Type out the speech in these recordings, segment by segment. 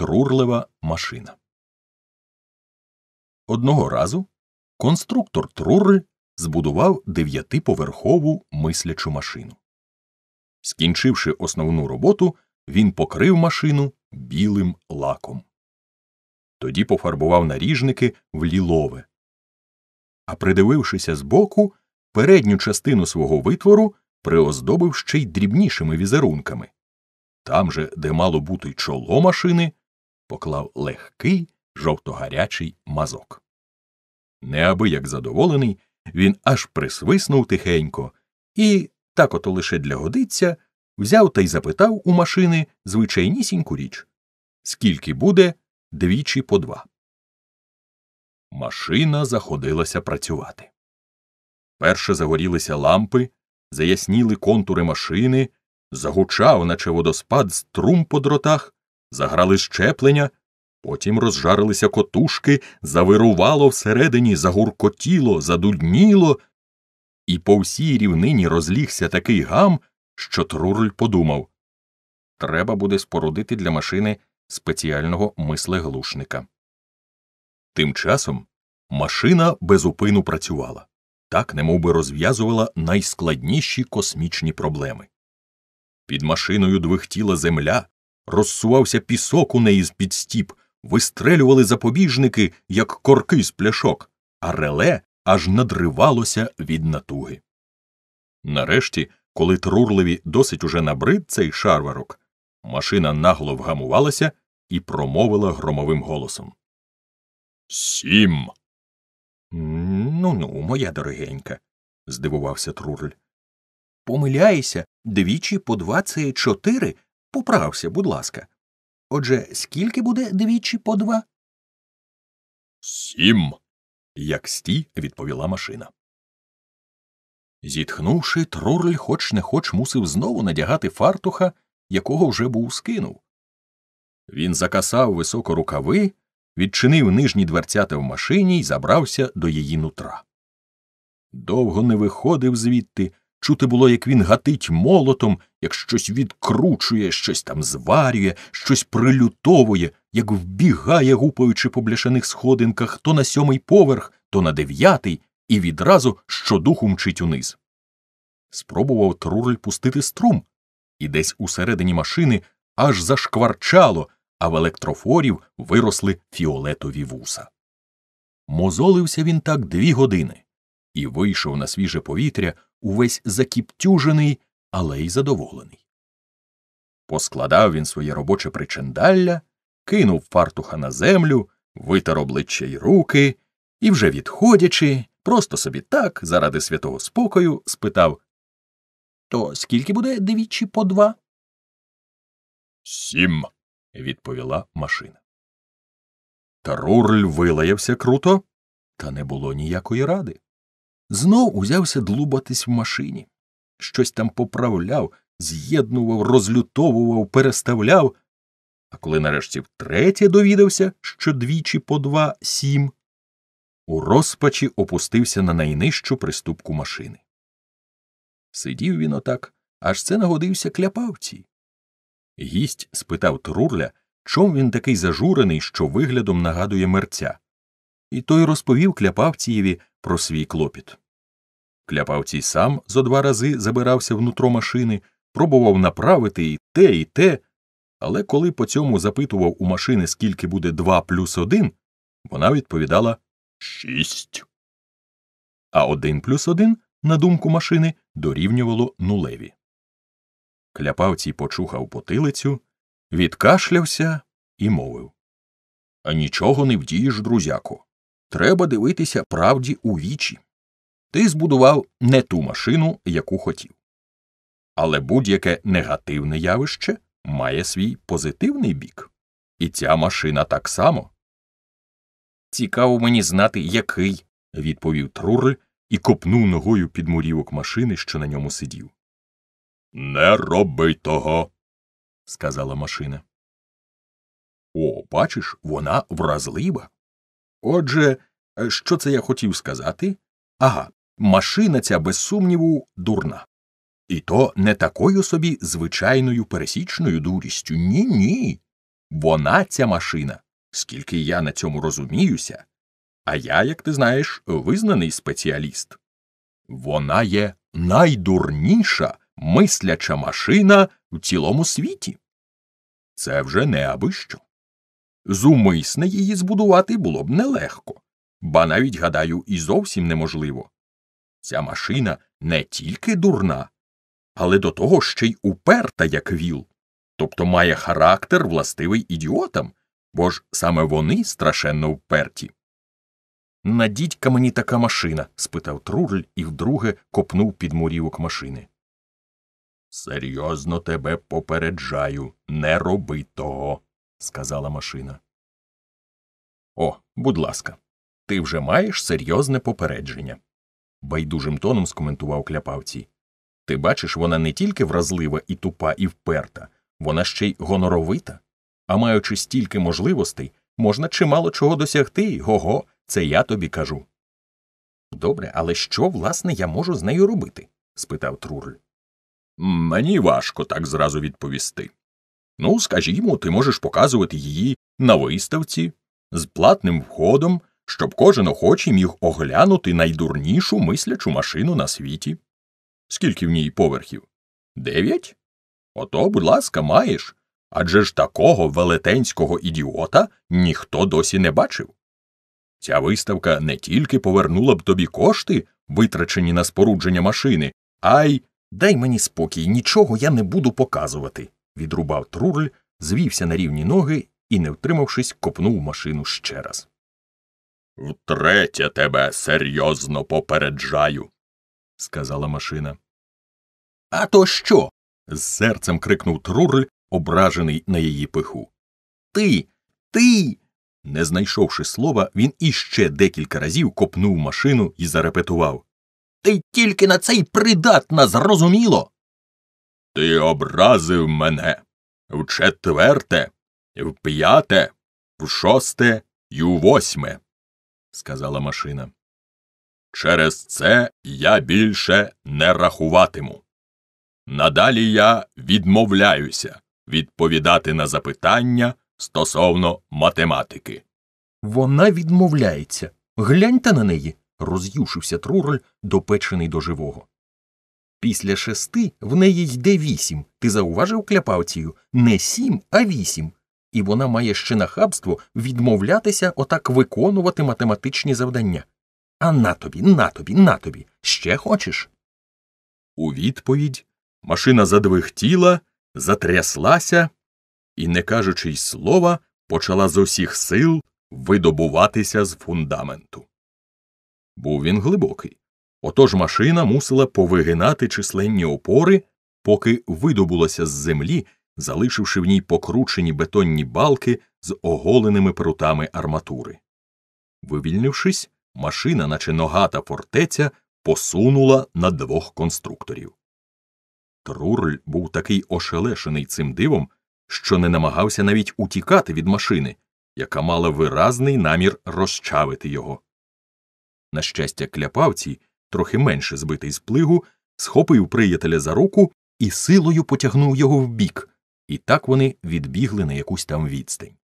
Трурлива машина. Одного разу конструктор Трурри збудував дев'ятиповерхову мислячу машину. Скінчивши основну роботу, він покрив машину білим лаком. Тоді пофарбував наріжники в лілове. А придивившися збоку, передню частину свого витвору приоздобив ще й дрібнішими візерунками. Там же, де мало бути чоло машини, поклав легкий жовтогарячий мазок. Неабияк задоволений, він аж присвиснув тихенько і, так ото лише для годиться, взяв та й запитав у машини звичайнісіньку річ скільки буде двічі по два. Машина заходилася працювати. Перше загорілися лампи, заясніли контури машини, загучав, наче водоспад, струм по дротах, заграли щеплення, потім розжарилися котушки, завирувало всередині, загуркотіло, задудніло, і по всій рівнині розлігся такий гам, що Трурль подумав треба буде спорудити для машини спеціального мислеглушника. Тим часом машина безупину працювала. Так немовби розв'язувала найскладніші космічні проблеми. Під машиною двихтіла земля, розсувався пісок у неї з під стіп, вистрелювали запобіжники, як корки з пляшок, а реле аж надривалося від натуги. Нарешті, коли трурливі досить уже набрид цей шарварок, машина нагло вгамувалася і промовила громовим голосом. Сім. Ну ну, моя дорогенька, здивувався трурль. Помиляєшся двічі по двадцять чотири, Поправся, будь ласка. Отже, скільки буде двічі по два? Сім. як стій, відповіла машина. Зітхнувши, трурль хоч не хоч мусив знову надягати фартуха, якого вже був скинув. Він закасав високо рукави, відчинив нижні дверцята в машині і забрався до її нутра. Довго не виходив звідти, Чути було, як він гатить молотом, як щось відкручує, щось там зварює, щось прилютовує, як вбігає, гупаючи по бляшаних сходинках то на сьомий поверх, то на дев'ятий, і відразу щодуху мчить униз. Спробував трурль пустити струм, і десь усередині машини аж зашкварчало, а в електрофорів виросли фіолетові вуса. Мозолився він так дві години і вийшов на свіже повітря увесь закіптюжений, але й задоволений. Поскладав він своє робоче причиндалля, кинув фартуха на землю, витер обличчя й руки і, вже відходячи, просто собі так, заради святого спокою, спитав То скільки буде девічі по два? Сім. відповіла машина. Тарурль вилаявся круто, та не було ніякої ради знов узявся длубатись в машині, щось там поправляв, з'єднував, розлютовував, переставляв. А коли нарешті втретє довідався, що двічі по два сім, у розпачі опустився на найнижчу приступку машини. Сидів він отак, аж це нагодився кляпавці. Гість спитав Трурля, чом він такий зажурений, що виглядом нагадує мерця. І той розповів кляпавцієві про свій клопіт. Кляпавцій сам зо два рази забирався в нутро машини, пробував направити і те, і те. Але коли по цьому запитував у машини, скільки буде два плюс один, вона відповідала шість. А один плюс один, на думку машини, дорівнювало нулеві. Кляпавцій почухав потилицю, відкашлявся і мовив А нічого не вдієш, друзяко. Треба дивитися правді у вічі ти збудував не ту машину, яку хотів. Але будь-яке негативне явище має свій позитивний бік. І ця машина так само. Цікаво мені знати, який, відповів Трури і копнув ногою під мурівок машини, що на ньому сидів. Не роби того, сказала машина. О, бачиш, вона вразлива. Отже, е, що це я хотів сказати? Ага, машина ця, без сумніву, дурна. І то не такою собі звичайною пересічною дурістю. Ні, ні. Вона ця машина, скільки я на цьому розуміюся, а я, як ти знаєш, визнаний спеціаліст. Вона є найдурніша мисляча машина в цілому світі. Це вже не аби що. Зумисне її збудувати було б нелегко, ба навіть, гадаю, і зовсім неможливо. Ця машина не тільки дурна, але до того ще й уперта, як віл, тобто має характер властивий ідіотам, бо ж саме вони страшенно вперті. Надідька мені така машина? спитав Трурль і вдруге копнув під мурівок машини. Серйозно тебе попереджаю, не роби того, сказала машина. О, будь ласка, ти вже маєш серйозне попередження байдужим тоном скоментував кляпавці. Ти бачиш, вона не тільки вразлива і тупа, і вперта, вона ще й гоноровита. А маючи стільки можливостей, можна чимало чого досягти, го-го, це я тобі кажу. Добре, але що, власне, я можу з нею робити? спитав Трурль. Мені важко так зразу відповісти. Ну, скажімо, ти можеш показувати її на виставці з платним входом щоб кожен охочий міг оглянути найдурнішу мислячу машину на світі. Скільки в ній поверхів? Дев'ять? Ото, будь ласка, маєш. Адже ж такого велетенського ідіота ніхто досі не бачив. Ця виставка не тільки повернула б тобі кошти, витрачені на спорудження машини, а й дай мені спокій, нічого я не буду показувати. відрубав трурль, звівся на рівні ноги і, не втримавшись, копнув машину ще раз. Втретє тебе серйозно попереджаю, сказала машина. А то що? з серцем крикнув Трурель, ображений на її пиху. Ти, ти. Не знайшовши слова, він іще декілька разів копнув машину і зарепетував Ти тільки на цей придатна, зрозуміло. Ти образив мене в четверте, в п'яте, в шосте і у восьме сказала машина. Через це я більше не рахуватиму. Надалі я відмовляюся відповідати на запитання стосовно математики. Вона відмовляється. Гляньте на неї. роз'юшився труроль, допечений до живого. Після шести в неї йде вісім. Ти зауважив кляпавцію не сім, а вісім і вона має ще нахабство відмовлятися отак виконувати математичні завдання. А на тобі, на тобі, на тобі, ще хочеш. У відповідь машина задвигтіла, затряслася і, не кажучи й слова, почала з усіх сил видобуватися з фундаменту. Був він глибокий. Отож машина мусила повигинати численні опори, поки видобулася з землі залишивши в ній покручені бетонні балки з оголеними прутами арматури. Вивільнившись, машина, наче ногата фортеця, посунула на двох конструкторів. Трурль був такий ошелешений цим дивом, що не намагався навіть утікати від машини, яка мала виразний намір розчавити його. На щастя, кляпавці, трохи менше збитий з плигу, схопив приятеля за руку і силою потягнув його вбік, і так вони відбігли на якусь там відстань.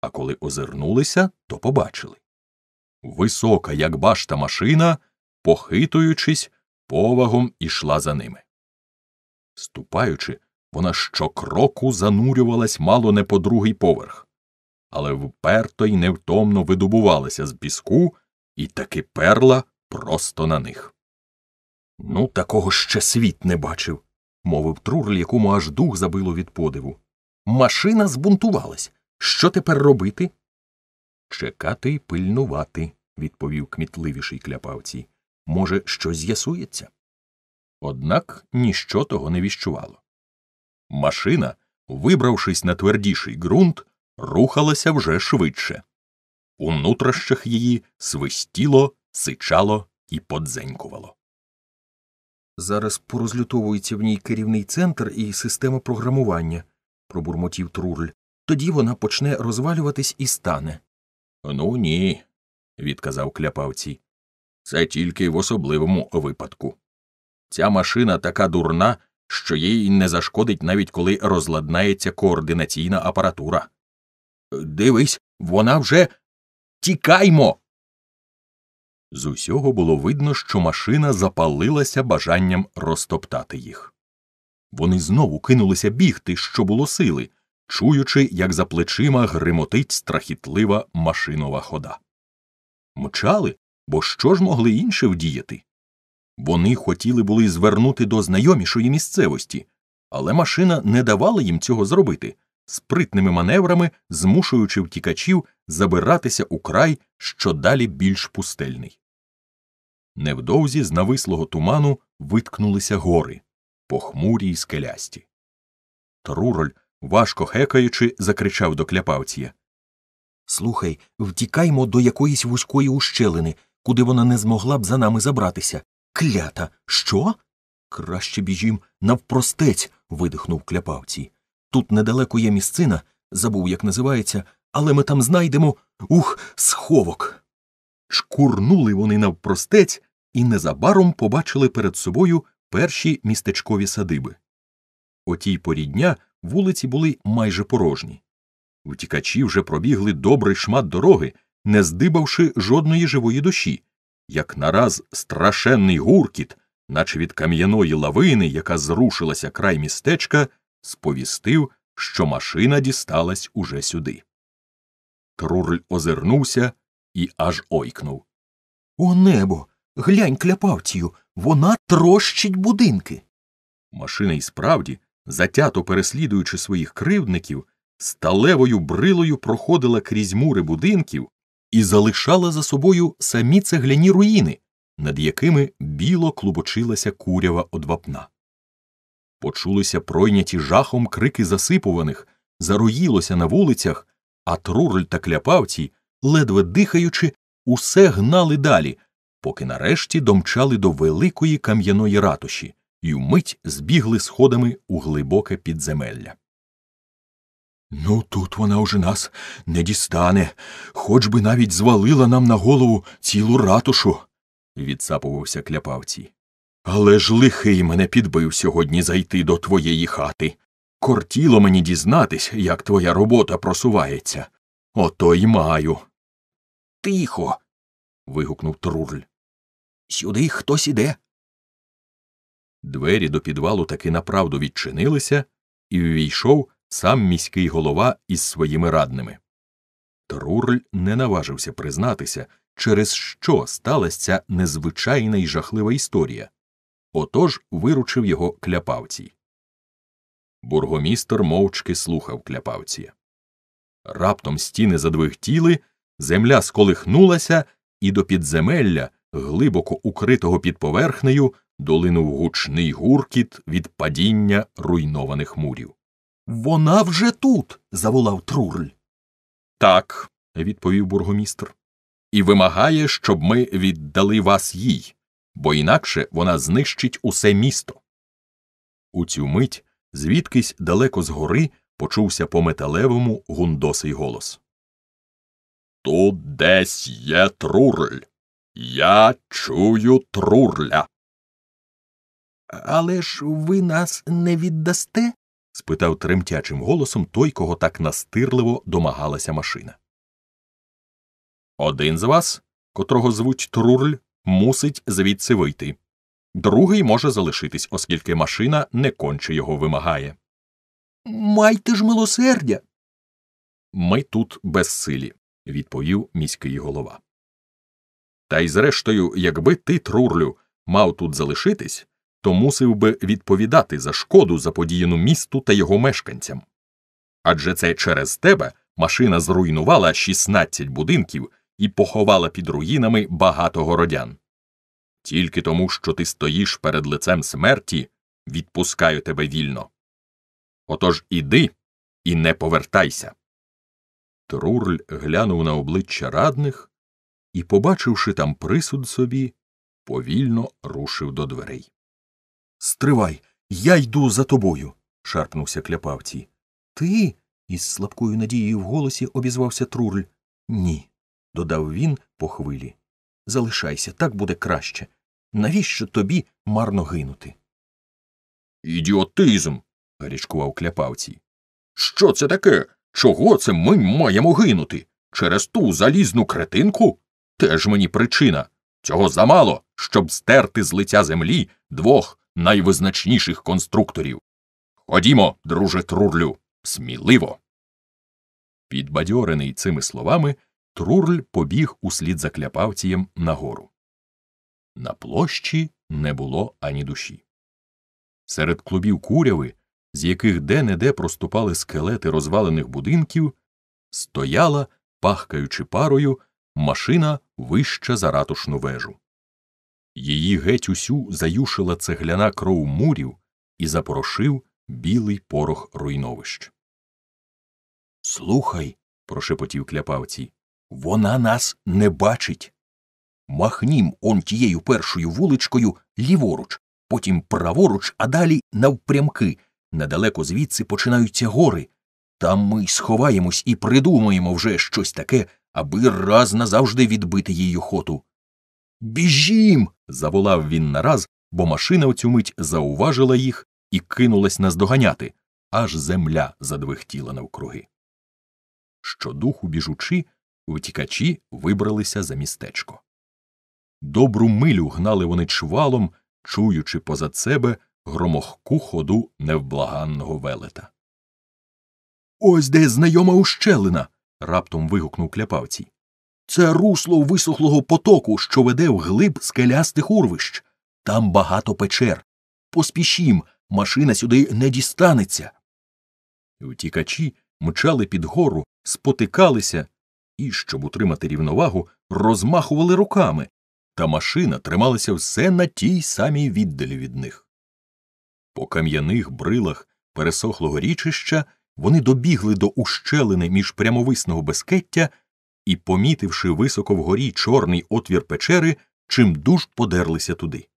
А коли озирнулися, то побачили висока, як башта машина, похитуючись, повагом ішла за ними. Ступаючи, вона щокроку занурювалась мало не по другий поверх, але вперто й невтомно видобувалася з піску і таки перла просто на них. Ну, такого ще світ не бачив мовив Трурль, якому аж дух забило від подиву. Машина збунтувалась. Що тепер робити? Чекати й пильнувати, відповів кмітливіший кляпавці. Може, щось з'ясується. Однак ніщо того не віщувало. Машина, вибравшись на твердіший ґрунт, рухалася вже швидше. У нутрощах її свистіло, сичало і подзенькувало. Зараз порозлютовується в ній керівний центр і система програмування, пробурмотів трурль, Тоді вона почне розвалюватись і стане. Ну ні, відказав кляпавці. Це тільки в особливому випадку. Ця машина така дурна, що їй не зашкодить навіть коли розладнається координаційна апаратура. Дивись, вона вже. Тікаймо. З усього було видно, що машина запалилася бажанням розтоптати їх. Вони знову кинулися бігти, що було сили, чуючи, як за плечима гримотить страхітлива машинова хода. Мчали, бо що ж могли інше вдіяти? Вони хотіли були звернути до знайомішої місцевості, але машина не давала їм цього зробити, спритними маневрами змушуючи втікачів забиратися у край, що далі більш пустельний. Невдовзі з навислого туману виткнулися гори, похмурі й скелясті. Труроль, важко хекаючи, закричав до кляпавція Слухай, втікаймо до якоїсь вузької ущелини, куди вона не змогла б за нами забратися. Клята, що? Краще біжім навпростець. видихнув кляпавці. Тут недалеко є місцина, забув, як називається, але ми там знайдемо ух, сховок шкурнули вони навпростець і незабаром побачили перед собою перші містечкові садиби. О тій порі дня вулиці були майже порожні. Утікачі вже пробігли добрий шмат дороги, не здибавши жодної живої душі, як нараз страшенний гуркіт, наче від кам'яної лавини, яка зрушилася край містечка, сповістив, що машина дісталась уже сюди. Труль озирнувся і аж ойкнув. О небо. Глянь, кляпавцію, вона трощить будинки. Машина і справді, затято переслідуючи своїх кривдників, сталевою брилою проходила крізь мури будинків і залишала за собою самі цегляні руїни, над якими біло клубочилася курява одвапна. Почулися пройняті жахом крики засипуваних, заруїлося на вулицях, а трурль та кляпавці ледве дихаючи, усе гнали далі, поки нарешті домчали до великої кам'яної ратуші і вмить збігли сходами у глибоке підземелля. Ну, тут вона уже нас не дістане, хоч би навіть звалила нам на голову цілу ратушу, відсапувався кляпавці. Але ж лихий мене підбив сьогодні зайти до твоєї хати. Кортіло мені дізнатись, як твоя робота просувається. Ото й маю. Тихо. вигукнув Труль. Сюди хтось іде. Двері до підвалу таки направду відчинилися, і ввійшов сам міський голова із своїми радними. Трурль не наважився признатися, через що сталася ця незвичайна і жахлива історія. Отож виручив його кляпавці, бургомістр мовчки слухав кляпавція. Раптом стіни задвигтіли, земля сколихнулася, і до підземелля, глибоко укритого під поверхнею, долинув гучний гуркіт від падіння руйнованих мурів. Вона вже тут. заволав Трурль. Так, відповів бургомістр, і вимагає, щоб ми віддали вас їй, бо інакше вона знищить усе місто. У цю мить звідкись далеко згори почувся по металевому гундосий голос. Тут десь є трурль. Я чую трурля. Але ж ви нас не віддасте? спитав тремтячим голосом той, кого так настирливо домагалася машина. Один з вас, котрого звуть Трурль, мусить звідси вийти. Другий може залишитись, оскільки машина не конче його вимагає. Майте ж милосердя. Ми тут безсилі відповів міський голова. Та й зрештою, якби ти, Трурлю, мав тут залишитись, то мусив би відповідати за шкоду, заподіяну місту та його мешканцям. Адже це через тебе машина зруйнувала 16 будинків і поховала під руїнами багато городян. Тільки тому, що ти стоїш перед лицем смерті, відпускаю тебе вільно. Отож іди і не повертайся. Труль глянув на обличчя радних і, побачивши там присуд собі, повільно рушив до дверей. Стривай, я йду за тобою. шарпнувся кляпавці. Ти? із слабкою надією в голосі обізвався Труль. Ні, додав він по хвилі. Залишайся, так буде краще. Навіщо тобі марно гинути? Ідіотизм. гарячкував кляпавці. Що це таке? Чого це ми маємо гинути? Через ту залізну кретинку? Теж мені причина. Цього замало, щоб стерти з лиця землі двох найвизначніших конструкторів. Ходімо, друже Трурлю, сміливо. Підбадьорений цими словами, Трурль побіг услід за кляпавцієм нагору. На площі не було ані душі. Серед клубів куряви з яких де-не-де проступали скелети розвалених будинків, стояла, пахкаючи парою, машина вища за ратушну вежу. Її геть усю заюшила цегляна кров мурів і запорошив білий порох руйновищ. Слухай, прошепотів кляпавці, вона нас не бачить. Махнім он тією першою вуличкою ліворуч, потім праворуч, а далі навпрямки. Недалеко звідси починаються гори. Там ми й сховаємось і придумаємо вже щось таке, аби раз назавжди відбити її охоту. Біжім. заволав він нараз, бо машина оцю мить зауважила їх і кинулась наздоганяти, аж земля задвихтіла навкруги. Щодуху біжучи, втікачі вибралися за містечко. Добру милю гнали вони чвалом, чуючи позад себе громохку ходу невблаганного велета. Ось де знайома ущелина. раптом вигукнув кляпавці. Це русло висохлого потоку, що веде в глиб скелястих урвищ. Там багато печер. Поспішім, машина сюди не дістанеться. Втікачі мчали під гору, спотикалися і, щоб утримати рівновагу, розмахували руками, та машина трималася все на тій самій віддалі від них. По кам'яних брилах пересохлого річища вони добігли до ущелини між прямовисного безкеття і, помітивши високо вгорі чорний отвір печери, чимдуж подерлися туди.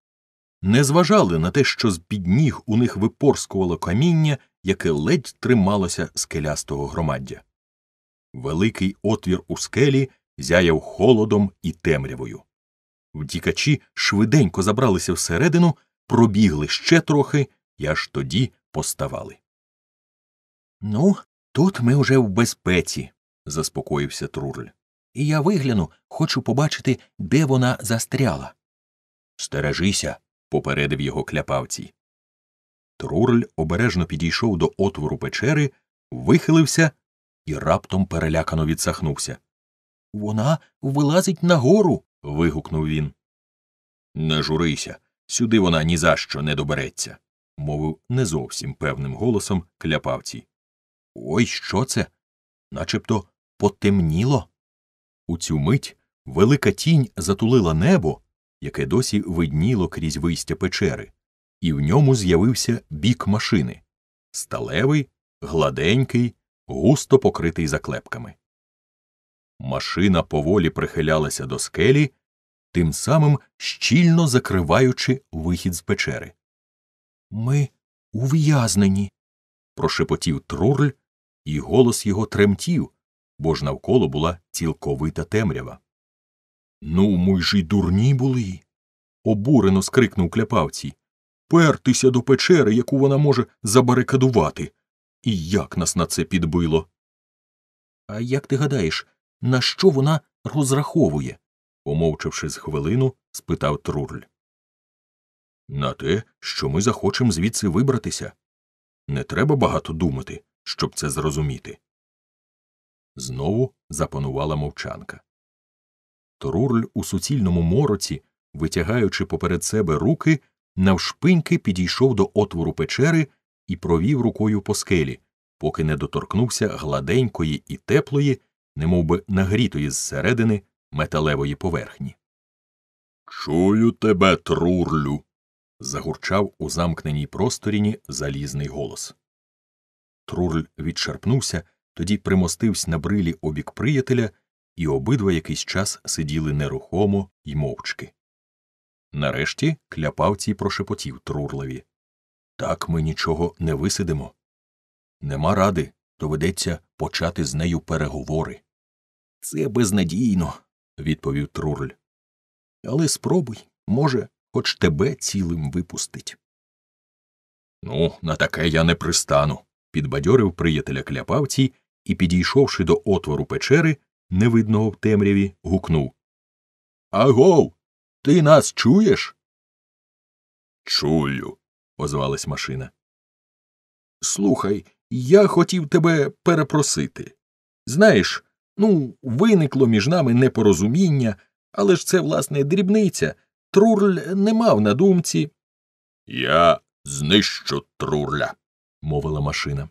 Не зважали на те, що з під ніг у них випорскувало каміння, яке ледь трималося скелястого громаддя. Великий отвір у скелі зяяв холодом і темрявою. Втікачі швиденько забралися всередину, пробігли ще трохи і аж тоді поставали. Ну, тут ми вже в безпеці, заспокоївся Трурель. І я вигляну, хочу побачити, де вона застряла. Стережися, попередив його кляпавці. Трурль обережно підійшов до отвору печери, вихилився і раптом перелякано відсахнувся. Вона вилазить нагору. вигукнув він. Не журися, сюди вона ні за що не добереться мовив не зовсім певним голосом кляпавці. Ой, що це? Начебто потемніло. У цю мить велика тінь затулила небо, яке досі видніло крізь вистя печери, і в ньому з'явився бік машини сталевий, гладенький, густо покритий заклепками. Машина поволі прихилялася до скелі, тим самим щільно закриваючи вихід з печери. Ми ув'язнені, прошепотів Трурль, і голос його тремтів, бо ж навколо була цілковита темрява. Ну, ми ж і дурні були. обурено скрикнув кляпавці. Пертися до печери, яку вона може забарикадувати. І як нас на це підбило. А як ти гадаєш, на що вона розраховує? помовчавши з хвилину, спитав Трурль на те, що ми захочемо звідси вибратися. Не треба багато думати, щоб це зрозуміти. Знову запанувала мовчанка. Трурль у суцільному мороці, витягаючи поперед себе руки, навшпиньки підійшов до отвору печери і провів рукою по скелі, поки не доторкнувся гладенької і теплої, немовби нагрітої зсередини металевої поверхні. Чую тебе, трурлю загурчав у замкненій просторіні залізний голос. Трурль відшарпнувся, тоді примостився на брилі обік приятеля, і обидва якийсь час сиділи нерухомо й мовчки. Нарешті кляпавці прошепотів Трурлеві Так ми нічого не висидимо. Нема ради, доведеться почати з нею переговори. Це безнадійно, відповів Трурль. Але спробуй, може, хоч тебе цілим випустить. Ну, на таке я не пристану, підбадьорив приятеля кляпавці і, підійшовши до отвору печери, невидного в темряві, гукнув Агов, ти нас чуєш? Чую, озвалась машина. Слухай, я хотів тебе перепросити. Знаєш, ну, виникло між нами непорозуміння, але ж це, власне, дрібниця. Трурль не мав на думці. Я знищу Трурля, мовила машина.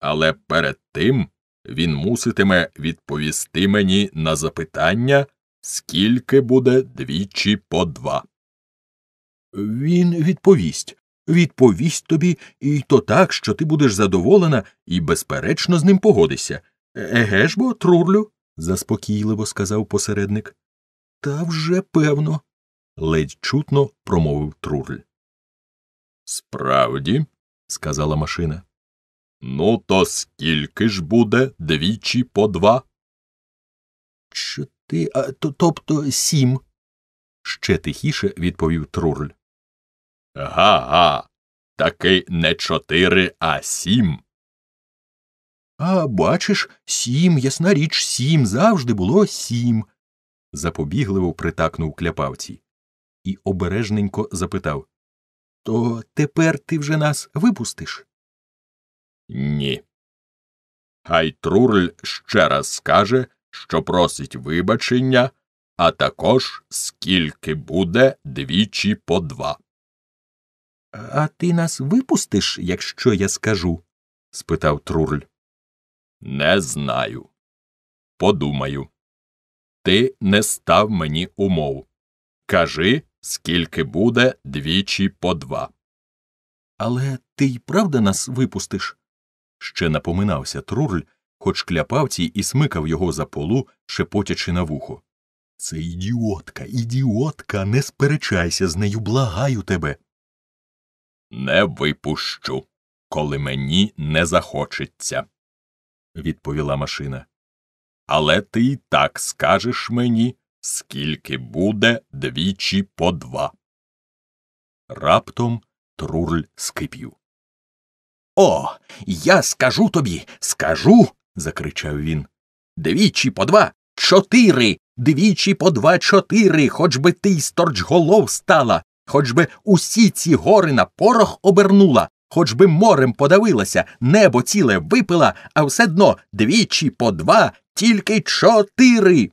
Але перед тим він муситиме відповісти мені на запитання, скільки буде двічі по два. Він відповість. Відповість тобі, і то так, що ти будеш задоволена і, безперечно, з ним погодишся. Еге ж бо, Трурлю? заспокійливо сказав посередник. Та вже певно, ледь чутно промовив Труль. Справді, сказала машина. Ну, то скільки ж буде двічі по два? Чоти, а, то, тобто сім, ще тихіше відповів Труль. Га га. Таки не чотири, а сім. А бачиш, сім, ясна річ, сім завжди було сім, запобігливо притакнув кляпавці і обережненько запитав То тепер ти вже нас випустиш? Ні. Хай Трурль ще раз скаже, що просить вибачення, а також скільки буде двічі по два. А ти нас випустиш, якщо я скажу? спитав Трурль. Не знаю. Подумаю. Ти не став мені умов. Кажи, скільки буде двічі по два. Але ти й правда нас випустиш? ще напоминався Трурль, хоч кляпавці і смикав його за полу, шепотячи на вухо. Це ідіотка, ідіотка, не сперечайся з нею, благаю тебе. Не випущу, коли мені не захочеться, відповіла машина. Але ти й так скажеш мені, скільки буде двічі по два. Раптом Труль скипів. О, я скажу тобі, скажу. закричав він. Двічі по два чотири. Двічі по два чотири. Хоч би ти й сторчголов стала, хоч би усі ці гори на порох обернула, хоч би морем подавилася, небо ціле випила, а все дно двічі по два, тільки чотири.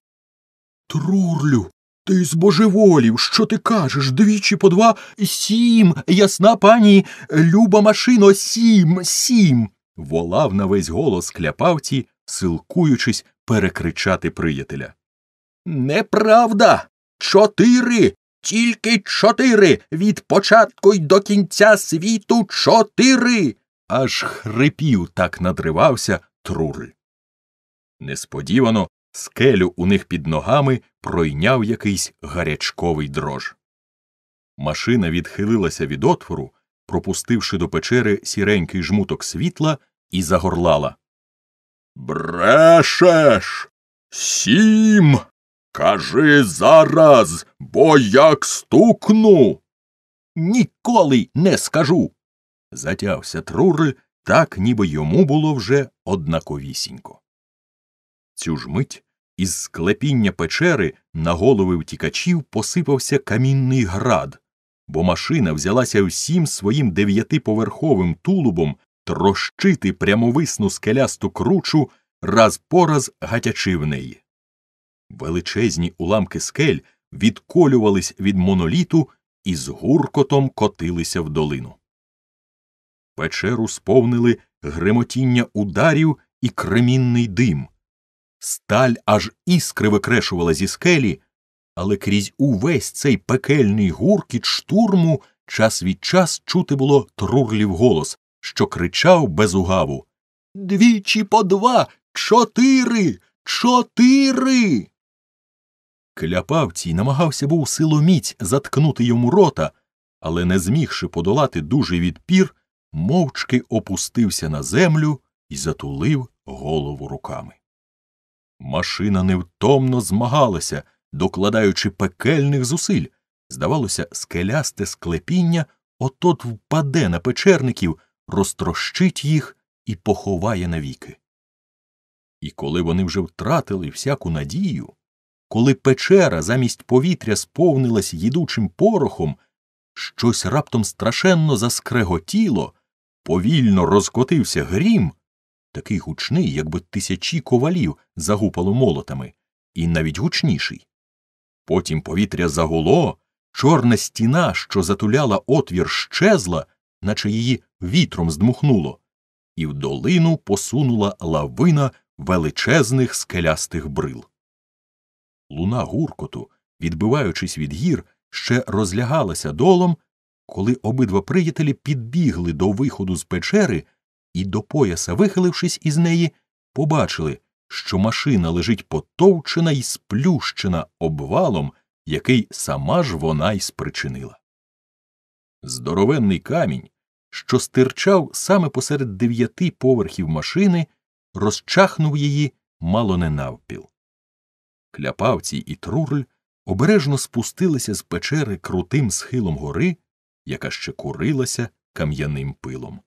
Трурлю, ти збожеволів, що ти кажеш? Двічі по два сім, ясна пані люба машино, сім, сім. волав на весь голос кляпавці, силкуючись перекричати приятеля. Неправда. Чотири. Тільки чотири. Від початку й до кінця світу чотири. Аж хрипів так надривався трурль. Несподівано скелю у них під ногами пройняв якийсь гарячковий дрож. Машина відхилилася від отвору, пропустивши до печери сіренький жмуток світла, і загорлала. Брешеш. Сім. Кажи зараз, бо як стукну. Ніколи не скажу. затявся Трури, так, ніби йому було вже однаковісінько. Цю ж мить із склепіння печери на голови втікачів посипався камінний град, бо машина взялася усім своїм дев'ятиповерховим тулубом трощити прямовисну скелясту кручу раз по раз гатячи в неї. Величезні уламки скель відколювались від моноліту і з гуркотом котилися в долину. Печеру сповнили гремотіння ударів і кремінний дим. Сталь аж іскри викрешувала зі скелі, але крізь увесь цей пекельний гуркіт штурму час від час чути було трурлів голос, що кричав без угаву Двічі по два, чотири, чотири. Кляпавцій намагався був силоміць заткнути йому рота, але, не змігши подолати дужий відпір, мовчки опустився на землю і затулив голову руками. Машина невтомно змагалася, докладаючи пекельних зусиль. Здавалося, скелясте склепіння отот впаде на печерників, розтрощить їх і поховає навіки. І коли вони вже втратили всяку надію, коли печера замість повітря сповнилась їдучим порохом, щось раптом страшенно заскреготіло, повільно розкотився грім, такий гучний, якби тисячі ковалів загупало молотами, і навіть гучніший. Потім повітря загуло, чорна стіна, що затуляла отвір, щезла, наче її вітром здмухнуло, і в долину посунула лавина величезних скелястих брил. Луна гуркоту, відбиваючись від гір, ще розлягалася долом, коли обидва приятелі підбігли до виходу з печери і до пояса, вихилившись із неї, побачили, що машина лежить потовчена і сплющена обвалом, який сама ж вона й спричинила. Здоровенний камінь, що стирчав саме посеред дев'яти поверхів машини, розчахнув її мало не навпіл. Кляпавці і Трурль обережно спустилися з печери крутим схилом гори, яка ще курилася кам'яним пилом.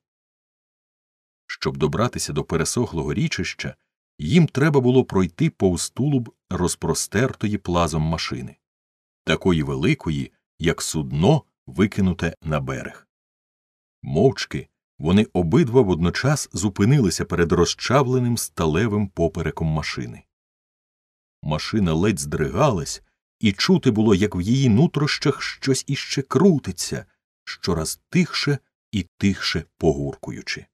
Щоб добратися до пересохлого річища, їм треба було пройти повз тулуб розпростертої плазом машини, такої великої, як судно, викинуте на берег. Мовчки вони обидва водночас зупинилися перед розчавленим сталевим попереком машини. Машина ледь здригалась, і чути було, як в її нутрощах щось іще крутиться, щораз тихше і тихше погуркуючи.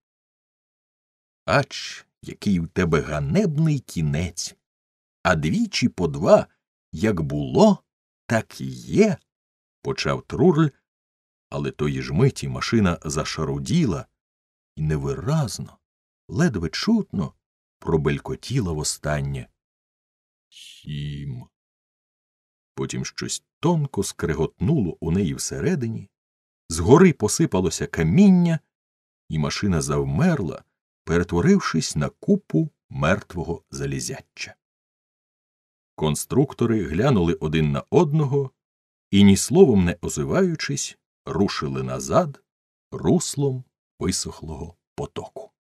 Ач, який в тебе ганебний кінець, а двічі по два, як було, так і є, почав Трурль, але тої ж миті машина зашаруділа і невиразно, ледве чутно пробелькотіла востаннє. Сім. Потім щось тонко скреготнуло у неї всередині, згори посипалося каміння, і машина завмерла перетворившись на купу мертвого залізяча. Конструктори глянули один на одного і, ні словом не озиваючись, рушили назад руслом висохлого потоку.